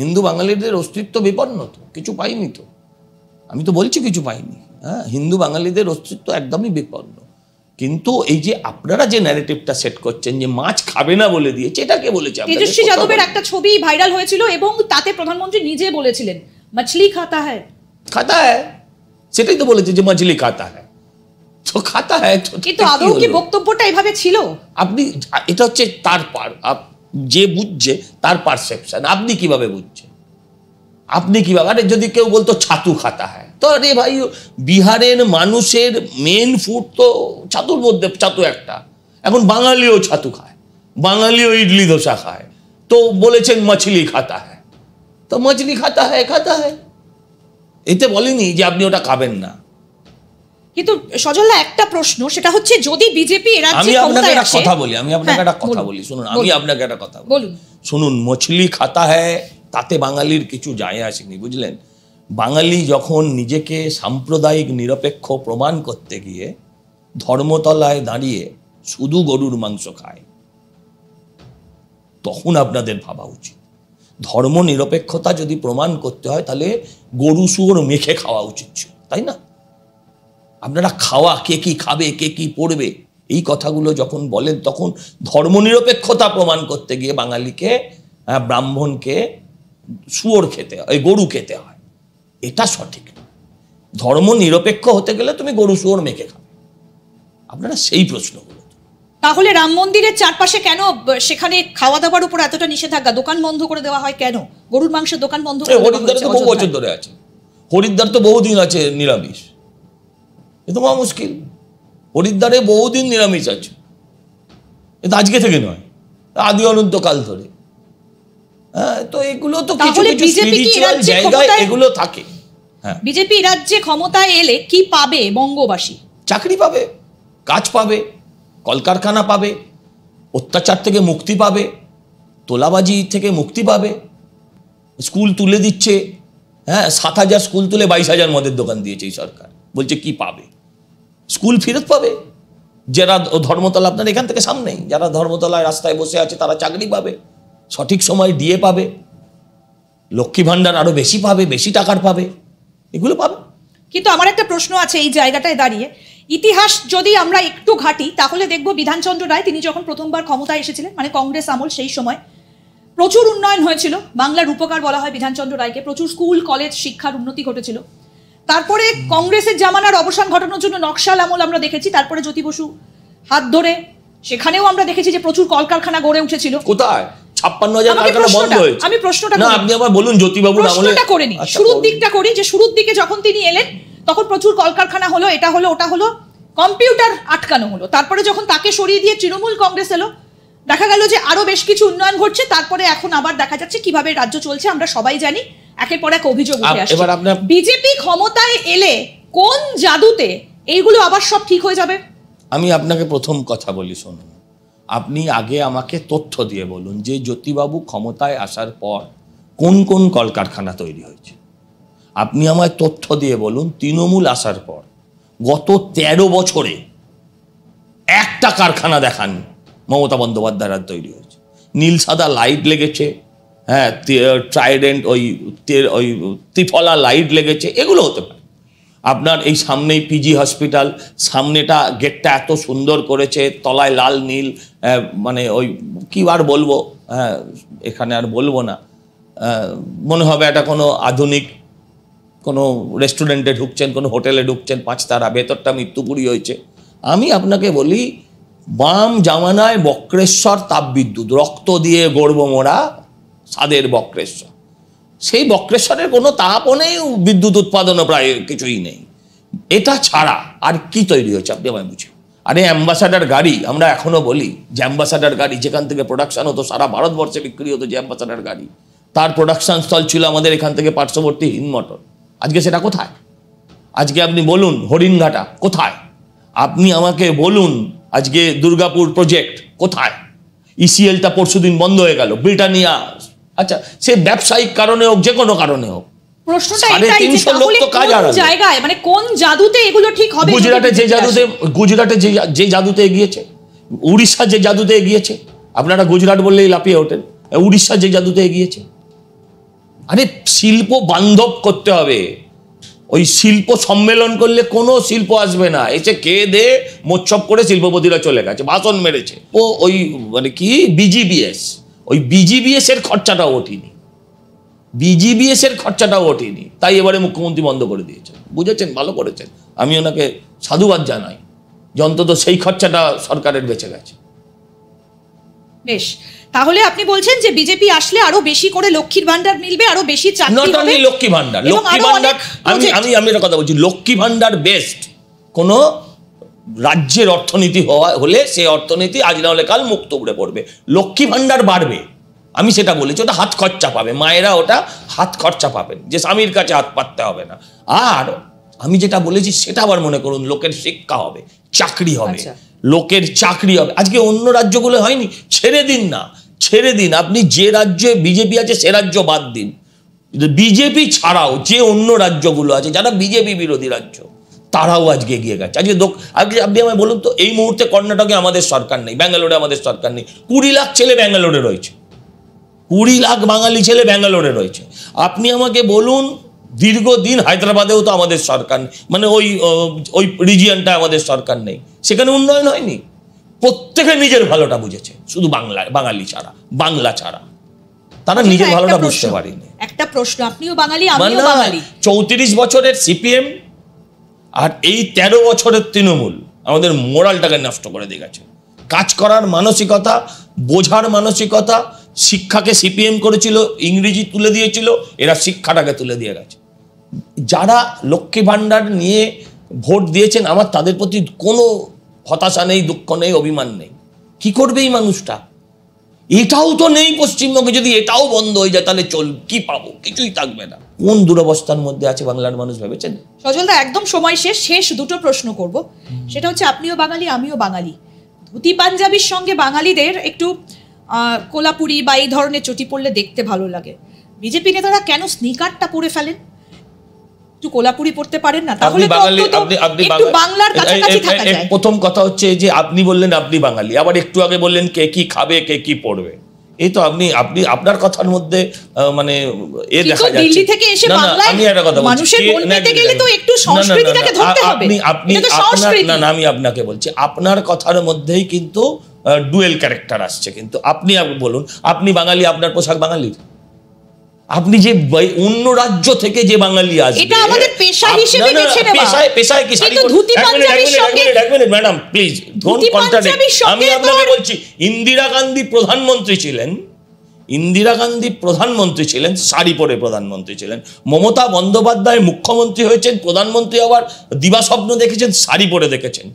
হিন্দু বাঙালিদের অস্তিত্ব বিপন্ন তো কিছু পাইনি তো আমি তো বলছি কিছু পাইনি হ্যাঁ হিন্দু বাঙালিদের অস্তিত্ব একদমই বিপন্ন কিন্তু এই যে আপনারা যে ন্যারেটিভটা সেট করছেন যে মাছ খাবে না বলে দিয়েছে এটা কে বলেছে তেজস্বী যাদবের একটা ছবি ভাইরাল হয়েছিল এবং তাতে প্রধানমন্ত্রী নিজে বলেছিলেন মাছলি খাতা হ্যায় খাতা হ্যায় সেটাই তো বলেছে যে মাছলি খাতা হ্যায় তো খাতা হ্যায় কিন্তু আদৌ কি বক্তব্যটা এভাবে ছিল আপনি এটা হচ্ছে তার পার যে বুঝছে তার পারসেপশন আপনি কিভাবে বুঝছেন আপনি কিভাবে আরে যদি কেউ বলতো ছাতু খাতা হ্যাঁ তো আরে ভাই বিহারের মানুষের মেন ফুড তো ছাতুর মধ্যে ছাতু একটা এখন বাঙালিও ছাতু খায় বাঙালিও ইডলি ধোসা খায় তো বলেছেন মাছলি খাতা হ্যাঁ তো মাছলি খাতা হ্যাঁ খাতা হ্যাঁ এতে বলেনি যে আপনি ওটা খাবেন না কিন্তু সজলদা একটা প্রশ্ন সেটা হচ্ছে যদি বিজেপি হ্যাঁ, আমি আপনাকে একটা কথা বলি আমি আপনাকে একটা কথা বলি শুনুন আমি আপনাকে একটা কথা বলি শুনুন মছলি খাতা হ্যায় তাতে বাঙালির কিছু যায় আসেনি বুঝলেন বাঙালি যখন নিজেকে সাম্প্রদায়িক নিরপেক্ষ প্রমাণ করতে গিয়ে ধর্মতলায় দাঁড়িয়ে শুধু গরুর মাংস খায় তখন আপনাদের ভাবা উচিত ধর্ম নিরপেক্ষতা যদি প্রমাণ করতে হয় তাহলে গরু শুয়োর মেখে খাওয়া উচিত ছিল তাই না আপনারা খাওয়া কে কি খাবে কে কি পড়বে এই কথাগুলো যখন বলেন তখন ধর্মনিরপেক্ষতা প্রমাণ করতে গিয়ে বাঙালিকে ব্রাহ্মণকে শুয়োর খেতে হয় গরু খেতে হয় এটা সঠিক ধর্ম নিরপেক্ষ হতে গেলে তুমি গরু শুয়োর মেখে খাবে আপনারা সেই প্রশ্নগুলো তাহলে রাম মন্দিরের চারপাশে কেন সেখানে খাওয়া দাওয়ার উপর এতটা নিষেধাজ্ঞা দোকান বন্ধ করে দেওয়া হয় কেন গরুর মাংসের দোকান বন্ধ হরিদ্বার তো বহু বছর ধরে আছে হরিদ্বার তো বহুদিন আছে নিরামিষ এ তো মহা মুশকিল হরিদ্বারে বহুদিন নিরামিষ আছে এ তো আজকে থেকে নয় আদি অনন্তকাল ধরে হ্যাঁ তো এগুলো তো কিছু কিছু স্পিরিচুয়াল জায়গায় এগুলো থাকে হ্যাঁ। বিজেপি রাজ্যে ক্ষমতায় এলে কি পাবে বঙ্গবাসী চাকরি পাবে কাজ পাবে কলকারখানা পাবে অত্যাচার থেকে মুক্তি পাবে তোলাবাজি থেকে মুক্তি পাবে স্কুল তুলে দিচ্ছে হ্যাঁ সাত হাজার স্কুল তুলে বাইশ হাজার মদের দোকান দিয়েছে এই সরকার বলছে কি পাবে স্কুল ফেরত পাবে যারা ধর্মতলা আপনার এখান থেকে সামনেই যারা ধর্মতলায় রাস্তায় বসে আছে তারা চাকরি পাবে সঠিক সময় দিয়ে পাবে লক্ষ্মী ভাণ্ডার আরও বেশি পাবে বেশি টাকার পাবে এগুলো পাবে কিন্তু আমার একটা প্রশ্ন আছে এই জায়গাটায় দাঁড়িয়ে ইতিহাস যদি আমরা একটু ঘাটি তাহলে দেখব বিধানচন্দ্র রায় তিনি যখন প্রথমবার ক্ষমতায় এসেছিলেন মানে কংগ্রেস আমল সেই সময় প্রচুর উন্নয়ন হয়েছিল বাংলার উপকার বলা হয় বিধানচন্দ্র রায়কে প্রচুর স্কুল কলেজ শিক্ষার উন্নতি ঘটেছিল তারপরে কংগ্রেসের জামানার অবসান ঘটানোর জন্য নকশাল আমল আমরা দেখেছি তারপরে জ্যোতি বসু হাত ধরে সেখানেও আমরা দেখেছি যে প্রচুর কলকারখানা গড়ে উঠেছিল কোথায় আচ্ছা, হলো এটা হলো ওটা হলো কম্পিউটার আটকানো হলো তারপরে যখন তাকে সরিয়ে দিয়ে তৃণমূল কংগ্রেস এলো দেখা যে আরো বেশ কিছু উন্নয়ন ঘটছে তারপরে এখন আবার দেখা যাচ্ছে কিভাবে রাজ্য চলছে আমরা সবাই জানি একের পর এক অভিযোগ উঠে আসছে বিজেপি ক্ষমতায় এলে কোন জাদুতে এইগুলো আবার সব ঠিক হয়ে যাবে আমি আপনাকে প্রথম কথা বলি শুনুন আপনি আগে আমাকে তথ্য দিয়ে বলুন যে জ্যোতিবাবু ক্ষমতায় আসার পর কোন কোন কলকারখানা তৈরি হয়েছে আপনি আমায় তথ্য দিয়ে বলুন তৃণমূল আসার পর গত ১৩ বছরে একটা কারখানা দেখান মমতা বন্দ্যোপাধ্যায়ের তৈরি হয়েছে নীল সাদা লাইট লেগেছে হ্যাঁ ট্রাইডেন্ট ওই ওই ত্রিফলা লাইট লেগেছে এগুলো হতে পারে আপনার এই সামনেই পিজি হসপিটাল সামনেটা গেটটা এত সুন্দর করেছে তলায় লাল নীল মানে ওই কি আর বলবো হ্যাঁ এখানে আর বলবো না মনে হবে এটা কোনো আধুনিক কোনো রেস্টুরেন্টে ঢুকছেন কোনো হোটেলে ঢুকছেন পাঁচ তারা ভেতরটা মৃত্যুপুরি হয়েছে আমি আপনাকে বলি বাম জামানায় বক্রেশ্বর তাপবিদ্যুৎ রক্ত দিয়ে গর্ব মোড়া ছাদের বক্রেশ্বর সেই বক্রেশ্বরের কোনো নেই বিদ্যুৎ উৎপাদনও প্রায় কিছুই নেই এটা ছাড়া আর কি তৈরি হয়েছে আপনি আমায় বুঝে আরে অ্যাম্বাসাডার গাড়ি আমরা এখনও বলি যে অ্যাম্বাসাডার গাড়ি যেখান থেকে প্রোডাকশান হতো সারা ভারতবর্ষে বিক্রি হতো যে অ্যাম্বাসাডার গাড়ি তার প্রোডাকশান স্থল ছিল আমাদের এখান থেকে পার্শ্ববর্তী হিন্দমটর আজকে সেটা কোথায় আজকে আপনি বলুন হরিণঘাটা কোথায় আপনি আমাকে বলুন আজকে দুর্গাপুর প্রজেক্ট কোথায় ইসিএলটা e পরশু দিন বন্ধ হয়ে গেল ব্রিটানিয়া আচ্ছা সে ব্যবসায়িক কারণে হোক যে কোনো কারণে হোক যে মানে গুজরাটে যে জাদুতে এগিয়েছে যে জাদুতে এগিয়েছে আপনারা গুজরাট বললেই যে জাদুতে এগিয়েছে শিল্প বান্ধব করতে হবে ওই শিল্প সম্মেলন করলে কোন শিল্প আসবে না এসে কে দে মোচ্ছপ করে শিল্পপতিরা চলে গেছে ভাষণ মেরেছে ও ওই মানে কি বিজিবিএস ওই বিজিবিএস এর খরচাটাও ওঠেনি বিজিবিএস এর খরচাটাও ওঠেনি তাই এবারে মুখ্যমন্ত্রী বন্ধ করে দিয়েছেন বুঝেছেন ভালো করেছেন আমি ওনাকে সাধুবাদ জানাই অন্তত সেই খরচাটা সরকারের বেঁচে গেছে বেশ তাহলে আপনি বলছেন যে বিজেপি আসলে আরো বেশি করে লক্ষ্মীর ভান্ডার মিলবে আরো বেশি চাকরি লক্ষ্মী ভান্ডার লক্ষ্মী ভান্ডার আমি আমি আমি একটা কথা বলছি লক্ষ্মী ভান্ডার বেস্ট কোনো রাজ্যের অর্থনীতি হওয়া হলে সে অর্থনীতি আজ না হলে কাল মুক্ত উড়ে পড়বে লক্ষ্মী ভাণ্ডার বাড়বে আমি সেটা বলেছি ওটা হাত খরচা পাবে মায়েরা ওটা হাত খরচা পাবেন যে স্বামীর কাছে হাত পাততে হবে না আর আমি যেটা বলেছি সেটা আবার মনে করুন লোকের শিক্ষা হবে চাকরি হবে আচ্ছা। লোকের চাকরি হবে আজকে অন্য রাজ্যগুলো হয়নি ছেড়ে দিন না ছেড়ে দিন আপনি যে রাজ্যে বিজেপি আছে সে রাজ্য বাদ দিন বিজেপি ছাড়াও যে অন্য রাজ্যগুলো আছে যারা বিজেপি বিরোধী রাজ্য তারাও আজকে এগিয়ে গেছে আজকে আজকে আপনি আমায় বলুন তো এই মুহূর্তে কর্ণাটকে আমাদের সরকার নেই ব্যাঙ্গালোরে আমাদের সরকার নেই কুড়ি লাখ ছেলে ব্যাঙ্গালোরে রয়েছে কুড়ি লাখ বাঙালি ছেলে ব্যাঙ্গালোরে রয়েছে আপনি আমাকে বলুন দীর্ঘদিন হায়দ্রাবাদেও তো আমাদের সরকার মানে ওই ওই রিজিয়নটা আমাদের সরকার নেই সেখানে উন্নয়ন হয়নি প্রত্যেকে নিজের ভালোটা বুঝেছে শুধু বাংলা বাঙালি ছাড়া বাংলা ছাড়া তারা আচ্ছা, নিজের ভালোটা বুঝতে পারেনি একটা প্রশ্ন আপনিও বাঙালি আমিও বাঙালি চৌত্রিশ বছরের সিপিএম আর এই ১৩ বছরের তৃণমূল আমাদের মোরালটাকে নষ্ট করে দিয়ে গেছে কাজ করার মানসিকতা বোঝার মানসিকতা শিক্ষাকে সিপিএম করেছিল ইংরেজি তুলে দিয়েছিল এরা শিক্ষাটাকে তুলে দিয়ে গেছে যারা লক্ষ্মী ভাণ্ডার নিয়ে ভোট দিয়েছেন আমার তাদের প্রতি কোনো হতাশা নেই দুঃখ নেই অভিমান নেই কি করবে এই মানুষটা এটাও তো নেই পশ্চিমবঙ্গে যদি এটাও বন্ধ হয়ে যায় তাহলে চল কি পাবো কিছুই থাকবে না কোন দুরবস্থার মধ্যে আছে বাংলার মানুষ ভেবেছেন সজলদা একদম সময় শেষ শেষ দুটো প্রশ্ন করব সেটা হচ্ছে আপনিও বাঙালি আমিও বাঙালি ধুতি পাঞ্জাবির সঙ্গে বাঙালিদের একটু কোলাপুরি বা এই ধরনের চটি পড়লে দেখতে ভালো লাগে বিজেপি নেতারা কেন স্নিকারটা পরে ফেলেন একটু কোলাপুরি পড়তে পারেন না তাহলে একটু বাংলার কাছাকাছি থাকা যায় প্রথম কথা হচ্ছে যে আপনি বললেন আপনি বাঙালি আবার একটু আগে বললেন কে কি খাবে কে কি পড়বে এই তো আপনি আপনি আপনার কথার মধ্যে মানে এ দেখা যাচ্ছে দিল্লি থেকে এসে বাংলায় আমি একটা কথা মানুষের মন গেলে তো একটু সংস্কৃতিটাকে ধরতে হবে আপনি আপনি আপনার না আমি আপনাকে বলছি আপনার কথার মধ্যেই কিন্তু ডুয়েল ক্যারেক্টার আসছে কিন্তু আপনি বলুন আপনি বাঙালি আপনার পোশাক বাঙালির আপনি যে অন্য রাজ্য থেকে যে বাঙালি আছে আমি আপনাকে বলছি ইন্দিরা গান্ধী প্রধানমন্ত্রী ছিলেন ইন্দিরা গান্ধী প্রধানমন্ত্রী ছিলেন শাড়ি পরে প্রধানমন্ত্রী ছিলেন মমতা বন্দ্যোপাধ্যায় মুখ্যমন্ত্রী হয়েছেন প্রধানমন্ত্রী দিবা দিবাস্বপ্ন দেখেছেন শাড়ি পরে দেখেছেন